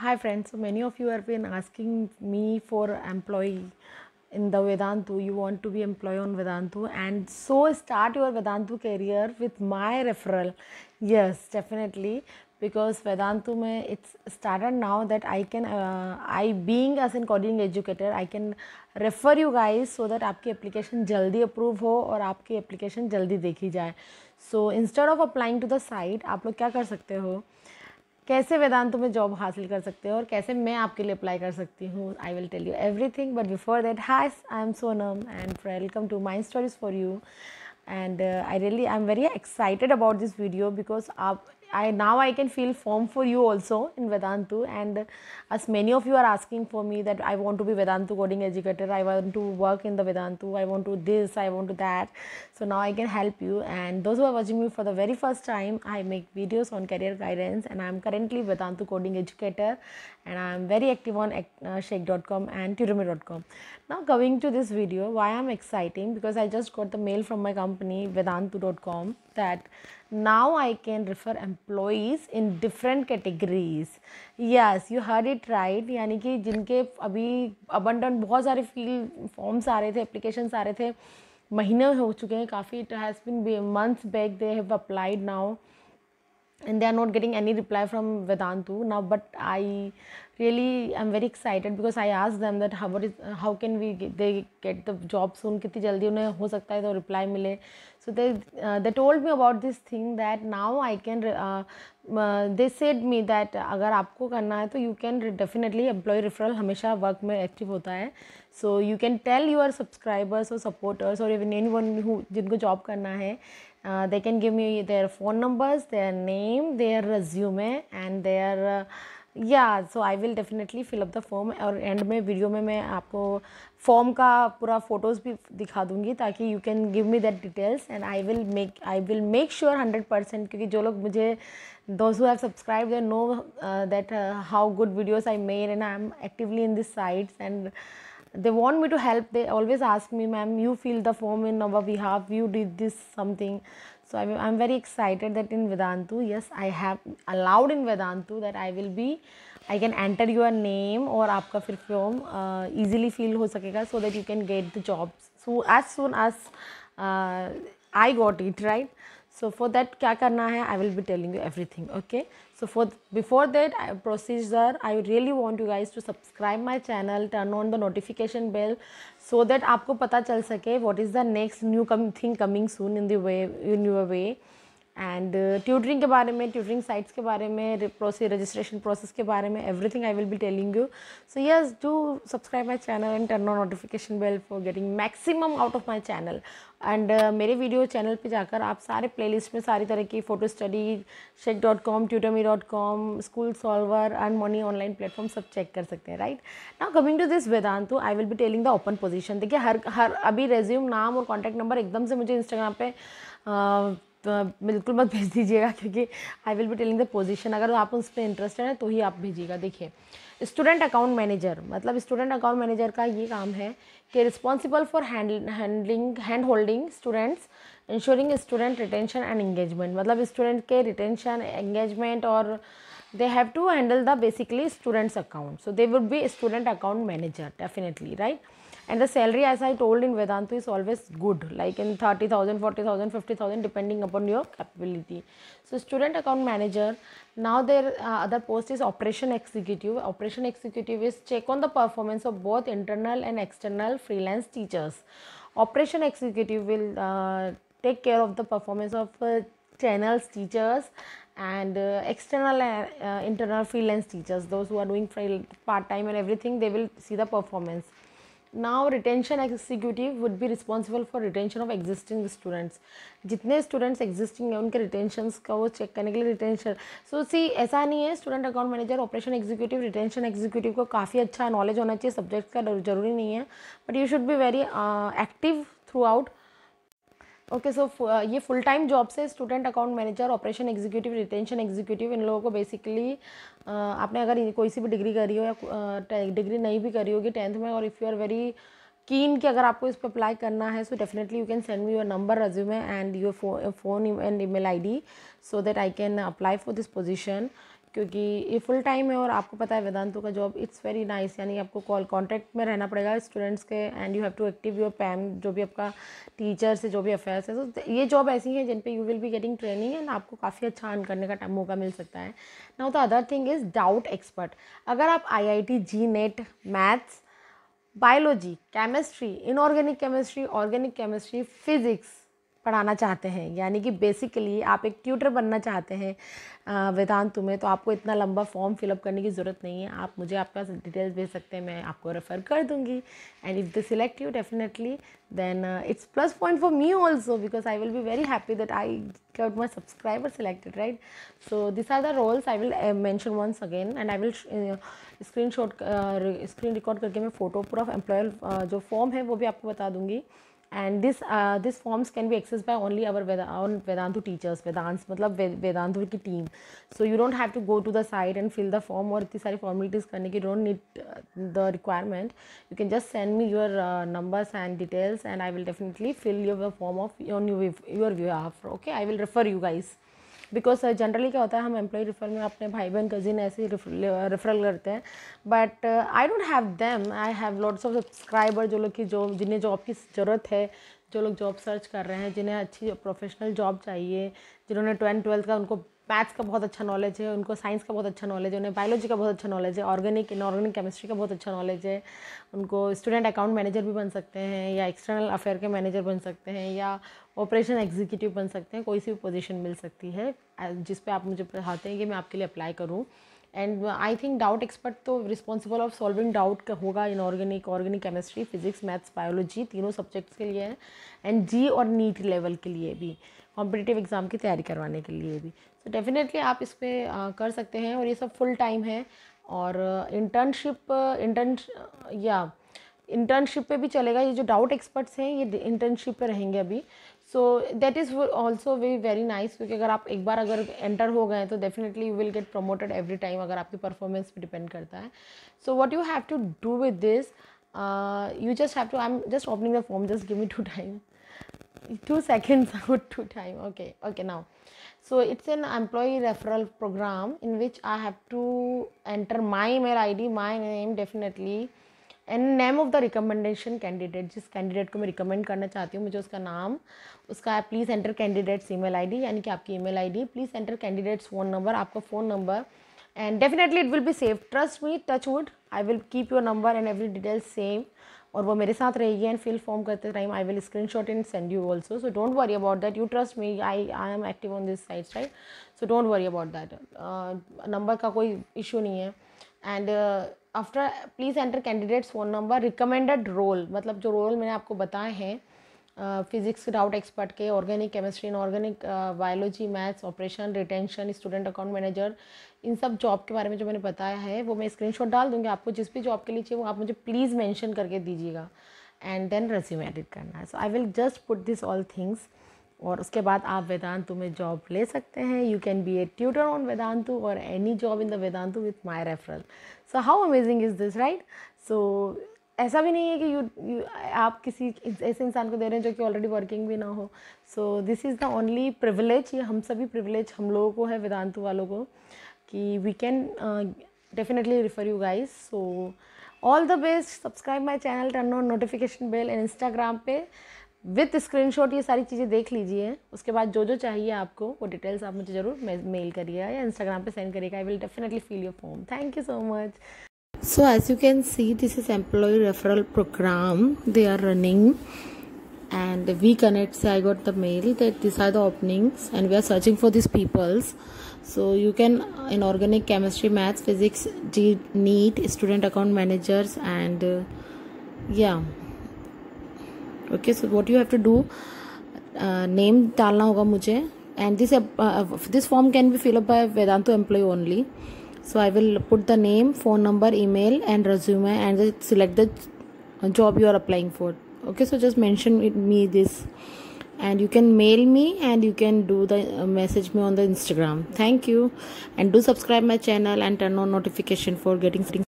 Hi friends, so many of you have been asking me for employee in the Vedantu. You want to be employee on Vedantu and so start your Vedantu career with my referral. Yes, definitely because Vedantu me it's started now that I can uh, I being as an coding educator I can refer you guys so that आपकी application जल्दी approve हो और आपकी application जल्दी देखी जाए. So instead of applying to the site आप लोग क्या कर सकते हो? कैसे वेदांत में जॉब हासिल कर सकते हो और कैसे मैं आपके लिए अप्लाई कर सकती हूँ I will tell you everything but before that hi I am Sonam and welcome to my stories for you and I really I am very excited about this video because आप I now I can feel form for you also in Vedantu and as many of you are asking for me that I want to be Vedantu coding educator, I want to work in the Vedantu, I want to this, I want to that. So now I can help you and those who are watching me for the very first time, I make videos on career guidance and I am currently Vedantu coding educator and I am very active on uh, shake.com and tutorme.com. Now coming to this video, why I am exciting because I just got the mail from my company vedantu.com that now I can refer employees in different categories. Yes, you heard it right. यानी कि जिनके अभी abundant बहुत सारे field forms आ रहे थे applications आ रहे थे महीने हो चुके हैं काफ़ी it has been months back they have applied now and they are not getting any reply from Vedantu now but I really am very excited because I asked them that how is how can we get, they get the job soon kitni jaldi unhe ho sakta hai to reply mile so they uh, they told me about this thing that now I can uh, uh, they said me that अगर आपको करना है तो you can definitely employee referral हमेशा work में active होता है so you can tell your subscribers or supporters or even anyone who जिनको job करना है uh, they can give me their phone numbers their name their resume and their uh, या so I will definitely fill up the form और and में video में मैं आपको form का पूरा फोटोज़ भी दिखा दूंगी ताकि you can give me that details and I will make I will make sure hundred percent क्योंकि जो लोग मुझे those who have subscribe they know that how good videos I made and I am actively in this sites and they want me to help they always ask me ma'am you fill the form in our behalf you did this something so I'm, I'm very excited that in vedantu yes i have allowed in vedantu that i will be I can enter your name or आपका फिर form easily feel हो सकेगा that you can get the the so as soon as as uh, I got it, right. So for that क्या करना है I will be telling you everything okay so for before that procedure I really want you guys to subscribe my channel turn on the notification bell so that आपको पता चल सके what is the next new come thing coming soon in the way in your way and tutoring uh, के बारे में tutoring sites के बारे में प्रोसेस रजिस्ट्रेशन प्रोसेस के बारे में everything I will be telling you so yes do subscribe my channel and turn on notification bell for getting maximum out of my channel and मेरे वीडियो चैनल पे जाकर आप सारे प्लेलिस्ट में सारी तरह की photo study shake dot com tutor me dot com school solver and money online platform सब चेक कर सकते हैं right now coming to this Vedantu I will be telling the open position देखिए हर हर अभी रेज्यूम नाम और कॉन्टैक्ट नंबर एकदम से मुझे इंस्टाग्राम पे uh, तो बिल्कुल मत भेज दीजिएगा क्योंकि I will be telling the position अगर आप उस पर इंटरेस्टेड हैं तो ही आप भेजिएगा देखिए स्टूडेंट अकाउंट मैनेजर मतलब स्टूडेंट अकाउंट मैनेजर का ये काम है कि responsible for handling hand holding students ensuring student retention and engagement मतलब स्टूडेंट के रिटेंशन एंगेजमेंट और they have to handle the basically students account so they would be student account manager definitely right And the salary, as I told in Vedantu, is always good, like in 30,000, 40,000, 50,000, depending upon your capability. So, student account manager, now their uh, other post is operation executive. Operation executive is check on the performance of both internal and external freelance teachers. Operation executive will uh, take care of the performance of uh, channels teachers and uh, external and uh, internal freelance teachers those who are doing part time and everything they will see the performance now retention executive would be responsible for retention of existing students जितने students existing हैं उनके retention का वो check करने के लिए retention so सी ऐसा नहीं है student account manager operation executive retention executive को काफ़ी अच्छा नॉलेज होना चाहिए सब्जेक्ट का जरूरी नहीं है बट यू शुड भी very active throughout okay so uh, ये फुल टाइम जॉब से student account manager operation executive retention executive इन लोगों को बेसिकली uh, आपने अगर कोई सी भी डिग्री करी हो या डिग्री uh, नहीं भी करी होगी टेंथ में और if you are very keen कि अगर आपको इस पर अप्लाई करना है so definitely you can send me your number resume and your phone and email ID so that I can apply for this position क्योंकि ये फुल टाइम है और आपको पता है वेदांतु का जॉब इट्स वेरी नाइस यानी आपको कॉल कॉन्टैक्ट में रहना पड़ेगा स्टूडेंट्स के and you have to active your पैम जो भी आपका टीचर से जो भी अफेयर्स है तो ये जॉब ऐसी है जिन पे you will be getting training and आपको काफ़ी अच्छा अर्न करने का मौका मिल सकता है now the other thing is doubt expert अगर आप I I T JEE NEET maths biology chemistry inorganic chemistry organic chemistry physics पढ़ाना चाहते हैं यानी कि बेसिकली आप एक ट्यूटर बनना चाहते हैं वेदांत में तो आपको इतना लंबा फॉर्म फिलअप करने की ज़रूरत नहीं है आप मुझे आपका डिटेल्स भेज सकते हैं मैं आपको रेफ़र कर दूंगी and if the select you definitely then it's plus point for me also because I will be very happy that I got my subscriber selected right so this are the roles I will mention once again and I will screenshot screen record करके मैं photo पूरा employ जो form है वो भी आपको बता दूंगी and this uh, this forms can be accessed by only our Vedantu teachers Vedants मतलब Vedantu की team so you don't have to go to the site and fill the form or इतनी सारी formalities करने की don't need uh, the requirement you can just send me your uh, numbers and details and I will definitely fill your form of your your behalf okay I will refer you guys because generally uh, क्या होता है हम employ referral में अपने भाई बहन cousin ऐसे referral करते हैं but I don't have them I have lots of subscriber जो लोग की जो जिन्हें जॉब की ज़रूरत है जो लोग जॉब सर्च कर रहे हैं जिन्हें अच्छी प्रोफेशनल जॉब चाहिए जिन्होंने ट्वेल्थ ट्वेल्थ का उनको मैथ्स का बहुत अच्छा नॉलेज है उनको साइंस का बहुत अच्छा नॉलेज है उन्हें बायोलॉजी का बहुत अच्छा नॉलेज है ऑर्गेनिक इनऑर्गेनिक केमिस्ट्री का बहुत अच्छा नॉलेज है उनको स्टूडेंट अकाउंट मैनेजर भी बन सकते हैं या एक्सटर्नल अफेयर के मैनेजर बन सकते हैं या ऑपरेशन एग्जीक्यूटिव बन सकते हैं कोई सी भी पोजिशन मिल सकती है जिस आप मुझे पढ़ाते हैं कि मैं आपके लिए अप्लाई करूँ and I think doubt expert तो रिस्पॉन्सिबल ऑफ सॉल्विंग डाउट होगा inorganic organic chemistry physics maths biology तीनों सब्जेक्ट्स के लिए हैं एंड जी और नीट लेवल के लिए भी कॉम्पिटिटिव एग्ज़ाम की तैयारी करवाने के लिए भी सो so डेफिनेटली आप इस पर uh, कर सकते हैं और ये सब फुल टाइम है और इंटर्नशिप इंटर्न या इंटर्नशिप पे भी चलेगा ये जो डाउट एक्सपर्ट्स हैं ये इंटर्नशिप पे रहेंगे अभी so that is also very very nice क्योंकि अगर आप एक बार अगर एंटर हो गए तो definitely you will get promoted every time अगर आपकी परफॉर्मेंस पर डिपेंड करता है so what you have to do with this you just have to I am just opening the form just give me two time two seconds two time okay okay now so it's an employ referral program in which I have to enter my my I D my name definitely and name of the recommendation candidate जिस candidate को मैं recommend करना चाहती हूँ मुझे उसका नाम उसका please enter candidates email ID यानी कि आपकी email ID please enter candidates phone number आपका phone number and definitely it will be safe trust me touch wood I will keep your number and every details same और वो मेरे साथ रहेगी and fill form करते time I will screenshot and send you also so don't worry about that you trust me I I am active on this site right so don't worry about that number का कोई issue नहीं है and after please enter candidates phone number recommended role मतलब जो role मैंने आपको बताए हैं फिजिक्स uh, के डाउट एक्सपर्ट के organic chemistry organic biology maths operation retention student account manager इन सब जॉब के बारे में जो मैंने बताया है वो मैं स्क्रीनशॉट डाल दूँगी आपको जिस भी जॉब के लिए चाहिए वो आप मुझे प्लीज़ मैंशन करके दीजिएगा एंड देन रेज्यूम एडिट करना है so I will just put this all things और उसके बाद आप वेदांतु में जॉब ले सकते हैं you can be a tutor on Vedantu और any job in the Vedantu with my referral so how amazing is this right so ऐसा भी नहीं है कि यू, यू आप किसी ऐसे इंसान को दे रहे हैं जो कि ऑलरेडी वर्किंग भी ना हो so this is the only privilege ये हम सभी प्रिविलेज हम लोगों को है वेदांतु वालों को कि we can definitely refer you guys so all the best subscribe my channel turn on notification bell and Instagram पे विथ स्क्रीन शॉट ये सारी चीज़ें देख लीजिए उसके बाद जो जो चाहिए आपको वो डिटेल्स आप मुझे जरूर मेल करिएगा या इंस्टाग्राम पर सेंड करिएगा I will definitely fill your form thank you so much so as you can see this is employ referral program they are running and we connect से I got the mail that this are the openings and we are searching for this peoples so you can in organic chemistry maths physics JEE NEET student account managers and या okay so what you have to do name डालना होगा मुझे and this this form can be fill up by Vedantu employ only so I will put the name phone number email and resume है and select the job you are applying for okay so just mention me this and you can mail me and you can do the message me on the Instagram thank you and do subscribe my channel and turn on notification for getting